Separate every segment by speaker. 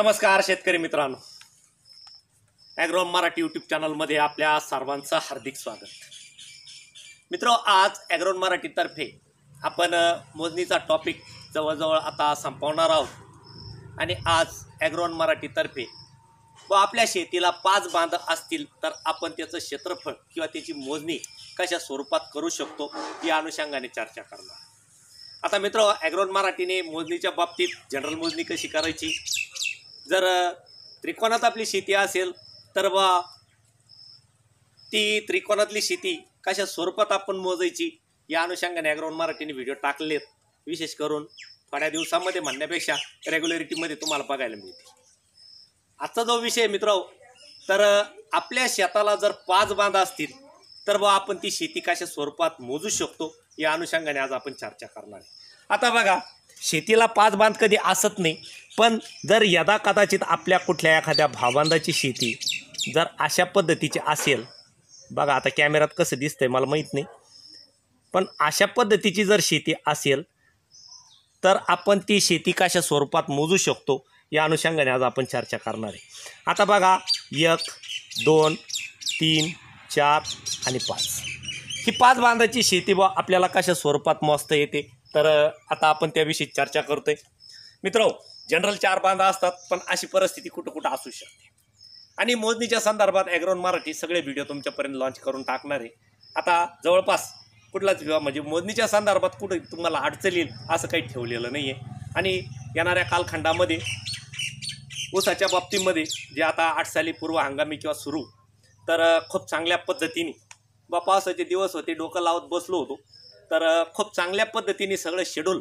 Speaker 1: नमस्कार शेतकरी मित्रांनो ॲग्रो मराठी यूट्यूब चॅनलमध्ये आपल्या सर्वांचं हार्दिक स्वागत मित्र आज ॲग्रो मराठीतर्फे आपण मोजणीचा टॉपिक जवळजवळ आता संपवणार आहोत आणि आज ॲग्रो मराठीतर्फे व आपल्या शेतीला पाच बांध असतील तर आपण त्याचं क्षेत्रफळ किंवा त्याची मोजणी कशा स्वरूपात करू शकतो या अनुषंगाने चर्चा करणार आता मित्र ॲग्रोन मराठीने मोजणीच्या बाबतीत जनरल मोजणी कशी करायची जर त्रिकोणात आपली शेती असेल तर बा ती त्रिकोणातली शेती कशा स्वरूपात आपण मोजायची या अनुषंगाने ॲग्राउंड मराठीने व्हिडिओ टाकलेत विशेष करून थोड्या दिवसामध्ये म्हणण्यापेक्षा रेग्युलरिटीमध्ये तुम्हाला बघायला मिळते आजचा जो विषय मित्र तर आपल्या शेताला जर पाच बांधा असतील तर बा आपण ती शेती कशा स्वरूपात मोजू शकतो या अनुषंगाने आज आपण चर्चा करणार आहे आता बघा शेतीला पाच बांध कधी असत नाही पण जर यदा कदाचित आपल्या कुठल्या एखाद्या भावबांधाची शेती जर अशा पद्धतीची असेल बघा आता कॅमेरात कसं दिसतंय मला माहीत नाही पण अशा पद्धतीची जर शेती असेल तर आपण ती शेती कशा स्वरूपात मोजू शकतो या अनुषंगाने आज आपण चर्चा करणार आहे आता बघा एक दोन तीन चार आणि पाच ही पाच बांधाची शेती बा आपल्याला कशा स्वरूपात मोजता येते तर आता आपण त्याविषयी चर्चा करतोय मित्रो जनरल चार बांधा असतात पण अशी परिस्थिती कुठं कुठं असू शकते आणि मोजणीच्या संदर्भात ॲग्रोन मराठी सगळे व्हिडिओ तुमच्यापर्यंत लॉन्च करून टाकणार आहे आता जवळपास कुठलाच म्हणजे मोजणीच्या संदर्भात कुठं तुम्हाला अडचण येईल असं काही ठेवलेलं नाही आहे आणि येणाऱ्या कालखंडामध्ये ऊसाच्या बाबतीमध्ये जे आता आठ साली पूर्व हंगामी किंवा सुरू तर खूप चांगल्या पद्धतीने बा पावसाचे दिवस होते डोकं लावत बसलो होतो तर खूप चांगल्या पद्धतीने सगळं शेड्यूल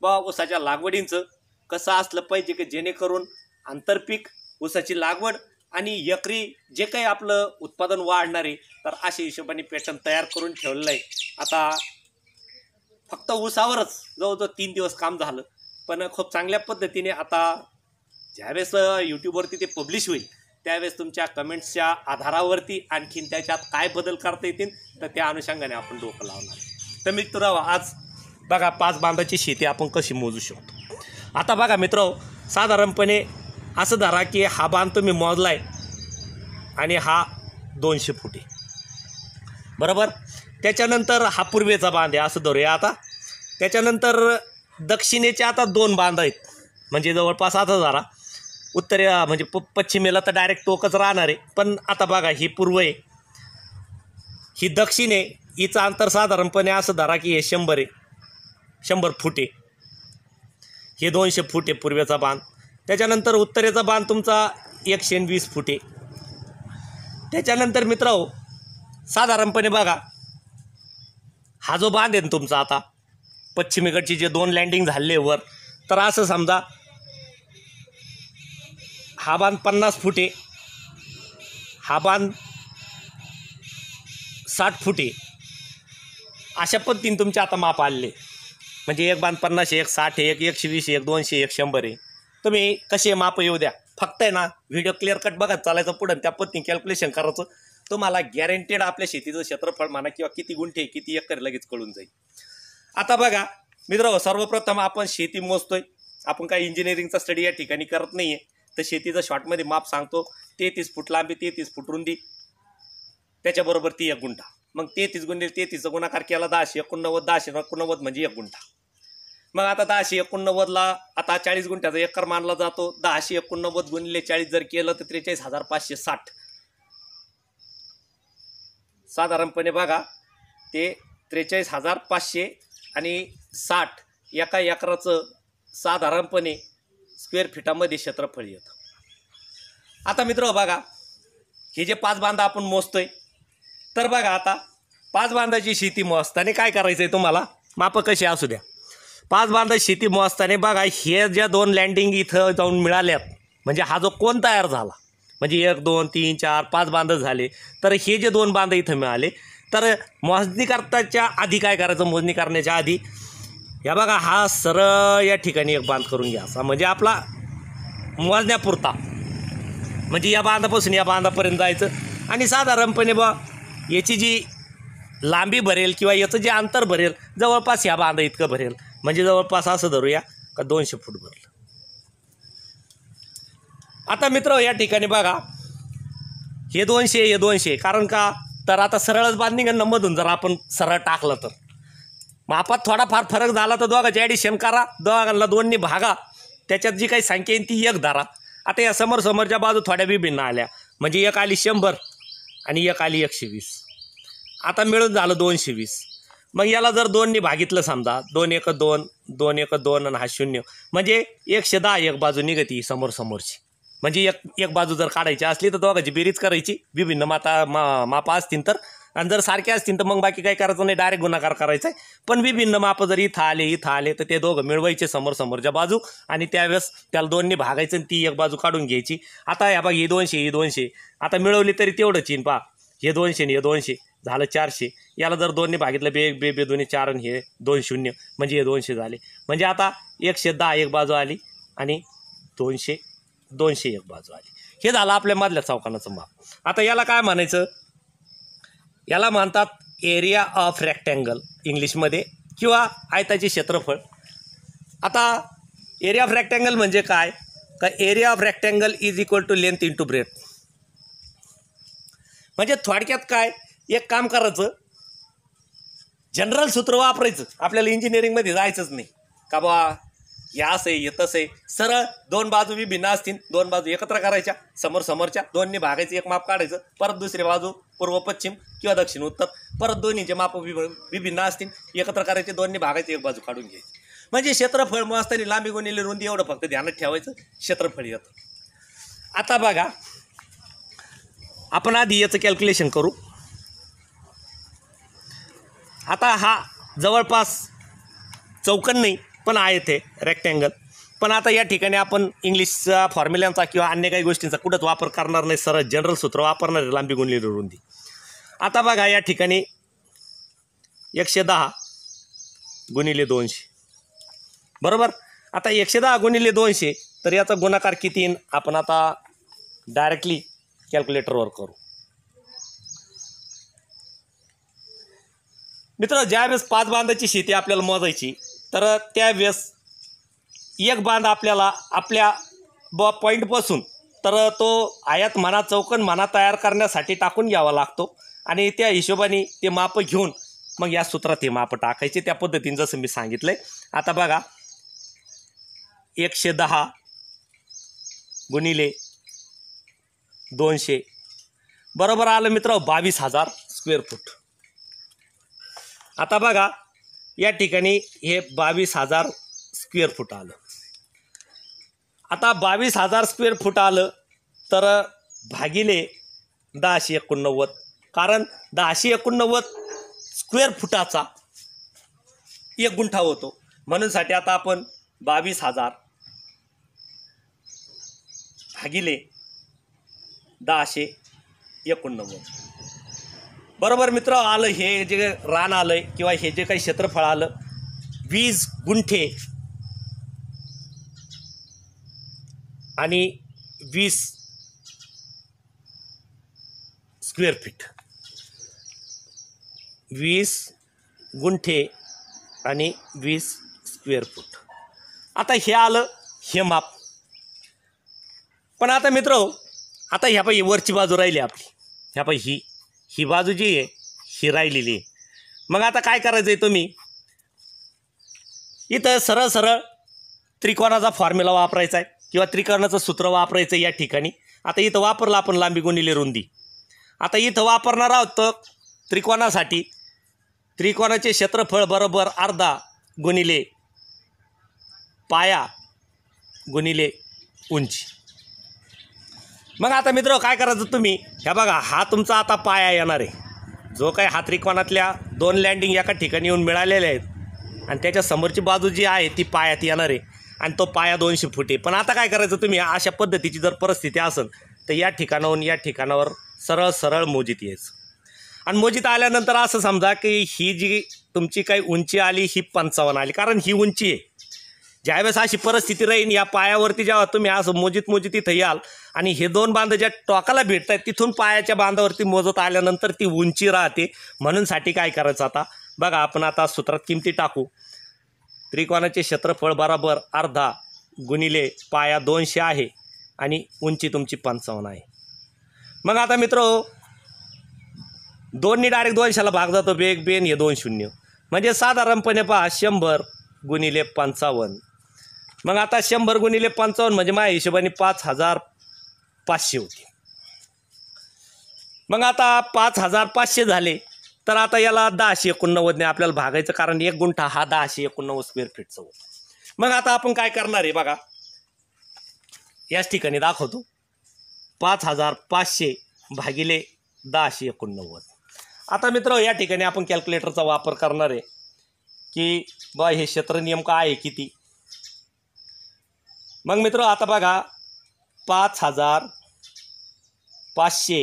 Speaker 1: बा ऊसाच्या लागवडींचं कसं असलं पाहिजे की जेणेकरून आंतरपीक ऊसाची लागवड आणि यकरी जे काही आपलं उत्पादन वाढणार आहे तर अशा हिशोबाने पॅटर्न तयार करून ठेवलेलं आहे आता फक्त ऊसावरच जवळजवळ तीन दिवस काम झालं पण खूप चांगल्या पद्धतीने आता ज्यावेळेस यूट्यूबवरती ते पब्लिश होईल त्यावेळेस तुमच्या कमेंट्सच्या आधारावरती आणखीन त्याच्यात काय बदल करता येतील तर त्या अनुषंगाने आपण डोकं लावणार तर मित्र आज बघा पाच बांधाची शेती आपण कशी मोजू शकतो आता बघा मित्र साधारणपणे असं धरा की हा बांध तुम्ही मोजला आहे आणि हा दोनशे फुटे बरोबर त्याच्यानंतर हा पूर्वेचा बांध आहे असं धरूया आता त्याच्यानंतर दक्षिणेचे आता दोन बांध आहेत म्हणजे जवळपास आता झाला उत्तरे म्हणजे प पश्चिमेला तर डायरेक्ट टोकच राहणार आहे पण आता बघा ही पूर्व आहे ही दक्षिण आहे हिचं अंतर साधारणपणे असं धरा की हे शंभर आहे शंभर फुटे हे दोनशे फुटे पूर्वेचा बांध त्याच्यानंतर उत्तरेचा बांध तुमचा एकशे वीस फुटे त्याच्यानंतर मित्र साधारणपणे बघा हा जो बांध आहे तुमचा आता पश्चिमेकडची जे दोन लँडिंग झाले वर तर असं समजा हा बांध पन्नास फुटे हा बांध साठ फुटे अशा पद्धतीने तुमचे आता माप आले म्हणजे एक बांध पन्नास एक साठ एक एकशे वीस एक दोनशे एक शंभर आहे तुम्ही कसे माप येऊ द्या फक्त आहे ना व्हिडिओ क्लिअर कट बघा चालायचं पुढं त्या पद्धतीने कॅल्क्युलेशन करायचं तुम्हाला गॅरंटेड आपल्या शेतीचं क्षेत्रफळ म्हणा किंवा किती गुंठे किती एकर लगेच कळून जाईल आता बघा मित्र सर्वप्रथम आपण शेती मोजतोय आपण काही इंजिनिअरिंगचा स्टडी या ठिकाणी करत नाही आहे तर शेतीचं शॉर्टमध्ये माप सांगतो तेहतीस फूट लांबी तेहतीस फूट रुंदी त्याच्याबरोबर ती एक गुंठा मग तेहतीस गुणिले तेहतीसचा गुणाकार केला दहाशे एकोणनव्वद दहाशे एकोणनव्वद म्हणजे एक गुंठा मग आता दहाशे एकोणनव्वदला आता चाळीस गुंठ्याचा एकर मानला जातो दहाशे एकोणनव्वद गुणिले चाळीस जर केलं तर त्रेचाळीस हजार पाचशे साठ साधारणपणे बघा ते त्रेचाळीस हजार पाचशे आणि साठ एका एकराचं साधारणपणे स्क्वेअर फिटामध्ये क्षेत्रफळ येतं आता मित्र बघा हे जे पाच बांधा आपण मोजतोय तर बघा आता पाच बांधाची शेती मोजताने काय करायचं आहे तुम्हाला माप कशी असू द्या पाच बांधा शेती मोजताने बघा हे ज्या दोन लँडिंग इथं जाऊन मिळाल्यात म्हणजे हा जो कोण तयार झाला म्हणजे एक दोन तीन चार पाच बांध झाले तर हे जे दोन बांध इथं मिळाले तर मोजणी करताच्या आधी काय करायचं मोजणी करण्याच्या आधी या बघा हा सरळ या ठिकाणी एक बांध करून घ्या असा म्हणजे आपला मोजण्यापुरता म्हणजे या बांधापासून या बांधापर्यंत जायचं आणि साधारणपणे बा याची जी लांबी भरेल किंवा याचं जे अंतर भरेल जवळपास ह्या बांधा इतकं भरेल म्हणजे जवळपास असं धरूया का दोनशे फूट भरलं आता मित्र या ठिकाणी बघा हे दोनशे हे दोनशे कारण का तर आता सरळच बांधणी मधून जर आपण सरळ टाकलं तर मापात थोडाफार फरक झाला तर दोघांचे ॲडिशन करा दोघांना दोन्ही भागा त्याच्यात जी काही संख्या येईल ती एक धारा आता या समोर समोरच्या बाजू थोड्या विभिन्न आल्या म्हणजे एक आली शंभर आणि एक आली एकशे वीस आता मिळून झालं दोनशे वीस मग याला जर दोनने भागितलं समजा दोन एक दोन दोन एक दोन आणि हा शून्य म्हणजे एकशे दहा एक बाजू निघती समोर समोरची म्हणजे एक एक बाजू जर काढायची असली तर दोघांची बेरीज करायची विभिन्न माता मा मापा असतील तर आणि जर सारखे असतील तर मग बाकी काय करायचं नाही डायरेक्ट गुन्हाकार करायचा आहे पण विभिन्न माप जर इथं आले इथं आले तर ते दोघं मिळवायचे समोर समोरच्या बाजू आणि त्यावेळेस त्याला दोन्ही भागायचं आणि ती एक बाजू काढून घ्यायची आता या बघ ही दोनशे ही दोनशे आता मिळवली तरी तेवढं चीन पा हे दोनशे आणि हे दोनशे झालं चारशे याला जर दोन्ही भागितलं बे बे बे दोन्ही चार आणि हे दोन शून्य म्हणजे हे दोनशे झाले म्हणजे आता एकशे दहा एक बाजू आली आणि दोनशे दोनशे एक बाजू आली हे झालं आपल्या मधल्या चौकानाचं माप आता याला काय म्हणायचं याला मानतात एरिया ऑफ रेक्टँगल इंग्लिशमध्ये किंवा आयताचे क्षेत्रफळ आता एरिया ऑफ रेक्टँगल म्हणजे काय का area of rectangle is equal to length to breadth म्हणजे थोडक्यात काय एक काम करायचं जनरल सूत्र वापरायचं आपल्याला इंजिनिअरिंगमध्ये जायचंच नाही का बा हे असे आहे सरळ दोन बाजू बी भिन्न असतील दोन बाजू एकत्र करायच्या समोर समोरच्या दोन्ही भागायचं एक माप काढायचं परत दुसरी बाजू पूर्व पश्चिम किंवा दक्षिण उत्तर परत दोन्हीचे माप विभिन्न असतील एकत्र करायचे दोन्ही भागायचे एक बाजू काढून घ्यायची म्हणजे क्षेत्रफळ असताना लांबी गुणिली रुंदी एवढं फक्त ध्यानात ठेवायचं क्षेत्रफळ येतं आता बघा आपण आधी याचं कॅल्क्युलेशन करू आता हा जवळपास चौकन नाही पण आहे ते रेक्टँगल पण आता या ठिकाणी आपण इंग्लिशचा फॉर्म्युल्यांचा किंवा अन्य काही गोष्टींचा कुठंच वापर करणार नाही सरळ जनरल सूत्र वापरणार आहे लांबी गुणली रुंदी आता बघा या ठिकाणी एकशे दहा गुणिले दोनशे बरोबर आता एकशे दहा गुणिले दोनशे तर याचा गुणाकार किती आपण आता डायरेक्टली कॅल्क्युलेटरवर करू मित्र ज्यावेळेस पाच बांधायची शेती आपल्याला मोजायची तर त्यावेळेस एक बांध आपल्याला आपल्या ब पॉईंटपासून तर तो आयात म्हणा चौकन मना तयार करण्यासाठी टाकून घ्यावा लागतो आणि त्या हिशोबाने ते माप घेऊन मग या सूत्रात हे माप टाकायचे त्या पद्धतीने जसं मी सांगितलं आहे आता बघा एकशे दहा गुणिले दोनशे बरोबर आलं मित्र बावीस हजार स्क्वेअर फूट आता बघा या ठिकाणी हे बावीस हजार स्क्वेअर फूट आलं आता बावीस हजार स्क्वेअर फूट आलं तर भागिले दहाशे एकोणनव्वद कारण दहाशे एकोणनव्वद स्क्वेअर फुटाचा एक गुंठा होतो म्हणूनसाठी आता आपण बावीस हजार भागिले दहाशे एकोणनव्वद बरोबर मित्र आलं हे जे रान आलं किंवा हे जे काही क्षेत्रफळ आलं वीज गुंठे आणि वीस स्क्वेअर फीट वीस गुंठे आणि वीस स्क्वेअर फूट आता हे आलं हे माप पण आता मित्र आता ह्या पाई वरची बाजू राहिली आपली ह्या पाई ही ही बाजू जी आहे ही राहिलेली मग आता काय करायचं आहे तुम्ही इथं सरळ सरळ त्रिकोणाचा फॉर्म्युला वापरायचा आहे किंवा त्रिकोणाचं सूत्र वापरायचं या ठिकाणी आता इथं वापरलं आपण लांबी गुणिले रुंदी आता इथं वापरणार आहोत त्रिकोणासाठी त्रिकोणाचे क्षेत्रफळ बरोबर अर्धा गुणिले पाया गुणिले उंची मग आता मित्र काय करायचं तुम्ही ह्या बघा हा तुमचा आता पाया येणार आहे जो काही हा दोन लँडिंग एका ठिकाणी येऊन मिळालेल्या आहेत आणि त्याच्या समोरची बाजू जी आहे ती पायात येणार आहे आणि तो पाया दोनशे फुटे पण आता काय करायचं तुम्ही अशा पद्धतीची जर परिस्थिती असेल तर या ठिकाणाहून या ठिकाणावर सरळ सरळ मोजित यायचं आणि मोजित आल्यानंतर असं समजा की ही जी तुमची काही उंची आली ही पंचावन्न आली कारण ही उंची आहे ज्यावेळेस अशी परिस्थिती राहीन या पायावरती जेव्हा तुम्ही असं मोजित मोजित इथं याल आणि हे दोन बांध ज्या टोकाला भेटत आहेत तिथून पायाच्या बांधावरती मोजत आल्यानंतर ती उंची राहते म्हणूनसाठी काय करायचं आता बघा आपण आता सूत्रात किमती टाकू त्रिकोणाचे क्षेत्रफळ बराबर अर्धा गुणिले पाया दोनशे आहे आणि उंची तुमची पंचावन्न आहे मग आता मित्र दोन्ही डायरेक्ट दोनशेला भाग जातो बेग बेन हे दोन शून्य म्हणजे साधारणपणे पहा शंभर गुणिले पंचावन्न मग आता शंभर गुणिले पंचावन्न म्हणजे माझ्या हिशोबाने पाच हजार पाचशे होते मग आता पाच हजार पाचशे झाले तर आता याला दहाशे एकोणनव्वदने आपल्याला भागायचं कारण एक गुंठा हा दहाशे एकोणनव्वद स्क्वेअर फीटचा होतो मग आता आपण काय करणार आहे बघा याच ठिकाणी दाखवतो पाच हजार पाचशे भागिले दहाशे एकोणनव्वद आता मित्र या ठिकाणी आपण कॅल्क्युलेटरचा वापर करणार आहे की बा हे क्षेत्र नेमकं आहे किती मग मित्र आता बघा पाच हजार पाचशे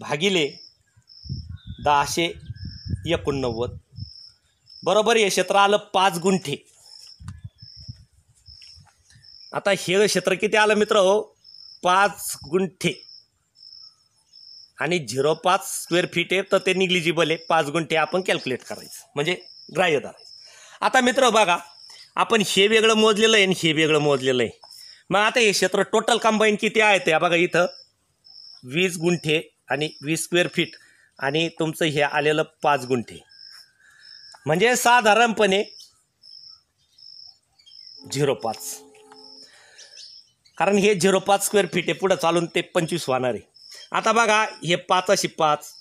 Speaker 1: भागिले दहाशे एकोणनव्वद बरोबर हे क्षेत्र आलं पाच गुंठे आता हे क्षेत्र किती आलं मित्र हो पाच गुंठे आणि झिरो पाच स्क्वेअर फीट आहे तर ते निग्लिजिबल आहे पाच गुंठे आपण कॅल्क्युलेट करायचं म्हणजे ग्राह्य धरायचं आता मित्र बघा आपण हे वेगळं मोजलेलं आहे आणि हे वेगळं मोजलेलं आहे मग आता हे क्षेत्र टोटल कंबाईन किती आहे ते बघा इथं वीस गुंठे आणि वीस स्क्वेअर फीट आणि तुमचं हे आलेलं पाच गुंठे म्हणजे साधारणपणे झिरो पाच कारण हे झिरो पाच स्क्वेअर फीट आहे पुढं चालून ते पंचवीस होणार आहे आता बघा हे पाचशे पाच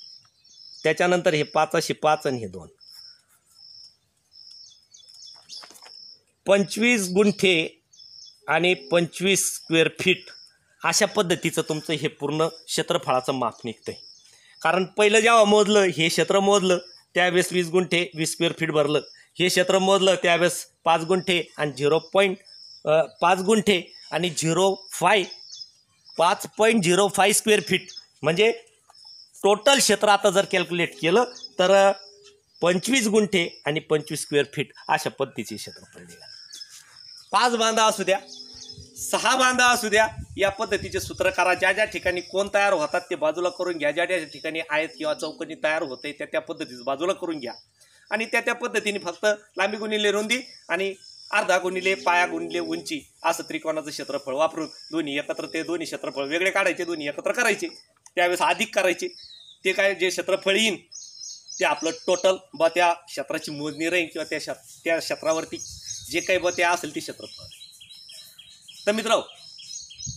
Speaker 1: त्याच्यानंतर हे पाचशे पाच आणि हे दोन पंचवीस गुंठे आणि पंचवीस स्क्वेअर फीट अशा पद्धतीचं तुमचं हे पूर्ण क्षेत्रफळाचं माप निघतं आहे कारण पहिलं जेव्हा मोजलं हे क्षेत्र मोजलं त्यावेळेस वीस गुंठे वीस स्क्वेअर फीट भरलं हे क्षेत्र मोजलं त्यावेळेस पाच गुंठे आणि झिरो पॉईंट पाच गुंठे आणि झिरो फाय पाच point zero five square feet म्हणजे टोटल क्षेत्र आता जर कॅल्क्युलेट केलं तर पंचवीस गुंठे आणि पंचवीस स्क्वेअर फीट अशा पद्धतीचे क्षेत्रफळ निघालं पाच बांधा असू द्या सहा बांधा असू द्या या पद्धतीचे सूत्रकारा ज्या ज्या ठिकाणी कोण तयार होतात ते बाजूला करून घ्या ज्या ज्या ठिकाणी आहेत किंवा चौकणी तयार होते त्या त्या पद्धतीचं बाजूला करून घ्या आणि त्या त्या पद्धतीने फक्त लांबी गुणिले रुंदी आणि अर्धा गुणिले पाया गुणिले उंची असं त्रिकोणाचं क्षेत्रफळ वापरून दोन्ही एकत्र ते दोन्ही क्षेत्रफळ वेगळे काढायचे दोन्ही एकत्र करायचे त्यावेळेस अधिक करायचे ते काय जे क्षेत्रफळ येईन ते आपलं टोटल बा त्या क्षेत्राची मोजणी राहील किंवा त्या त्या क्षेत्रावरती जे काही बते ते असेल ते क्षेत्र तर मित्र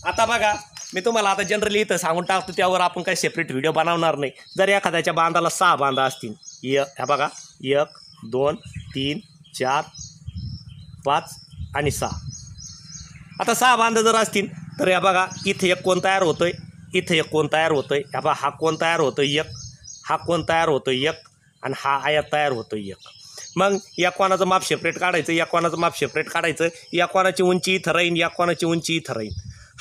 Speaker 1: आता बघा मी तुम्हाला आता जनरली इथं सांगून टाकतो त्यावर आपण काही सेपरेट व्हिडिओ बनवणार नाही जर एखाद्याच्या बांधाला सहा बांधा असतील य ह्या बघा एक दोन तीन चार पाच आणि सहा आता सहा बांधा जर असतील तर या बघा इथं एक कोण तयार होतं आहे इथं एक कोण तयार होतं आहे ह्या बघा हा कोण तयार होतो एक हा कोण तयार होतो एक आणि हा आयात तयार होतो एक मग या कोणाचं माप सेपरेट काढायचं या कोणाचं माप सेपरेट काढायचं या कोणाची उंची इथं राहीन या कोणाची उंची इथं राहीन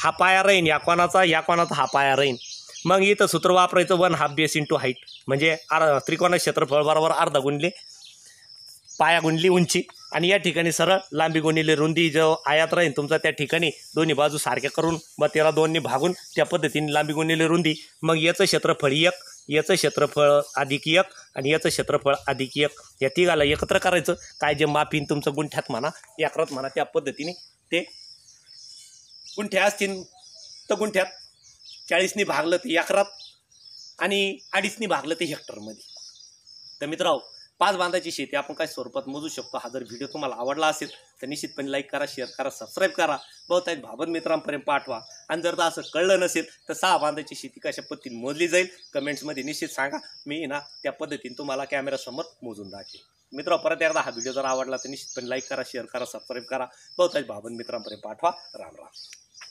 Speaker 1: हा पाया राहीन या कोणाचा या कोणाचा हा पाया राहीन मग इथं सूत्र वापरायचं one half base into height म्हणजे अर् त्रिकोणा क्षेत्रफळ बरोबर अर्धा गुंडले पाया गुंडली उंची आणि या ठिकाणी सरळ लांबी गुणिले रुंदी जो आयात राहीन तुमचा त्या ठिकाणी दोन्ही बाजू सारख्या करून मग त्याला दोन्ही भागून त्या पद्धतीने लांबी गुणिले रुंदी मग याचं क्षेत्रफळ एक याचं क्षेत्रफळ अधिक एक आणि याचं क्षेत्रफळ अधिक एक या तिघाला एकत्र करायचं काय जे माफीन तुमचं गुंठ्यात म्हणा एकरात म्हणा त्या पद्धतीने ते गुंठ्या असतील तर गुंठ्यात चाळीसनी भागलं ते एकरात आणि अडीचनी भागलं ते हेक्टरमध्ये तर मित्रांनो पाच बांधाची शेती आपण काय स्वरूपात मोजू शकतो हा जर व्हिडिओ तुम्हाला आवडला असेल तर निश्चितपणे लाईक करा शेअर करा सबस्क्राईब करा बहुतायत भाबन मित्रांपर्यंत पाठवा आणि जर असं कळलं नसेल तर सहा बांधाची शेती कशा पद्धतीने मोजली जाईल कमेंट्समध्ये निश्चित सांगा मी ना त्या पद्धतीने तुम्हाला कॅमेरासमोर मोजून दाखवेल मित्र परत एकदा हा व्हिडिओ जर आवडला तर निश्चितपणे लाईक करा शेअर करा सबस्क्राईब करा बहुतायत भावन मित्रांपर्यंत पाठवा राम राम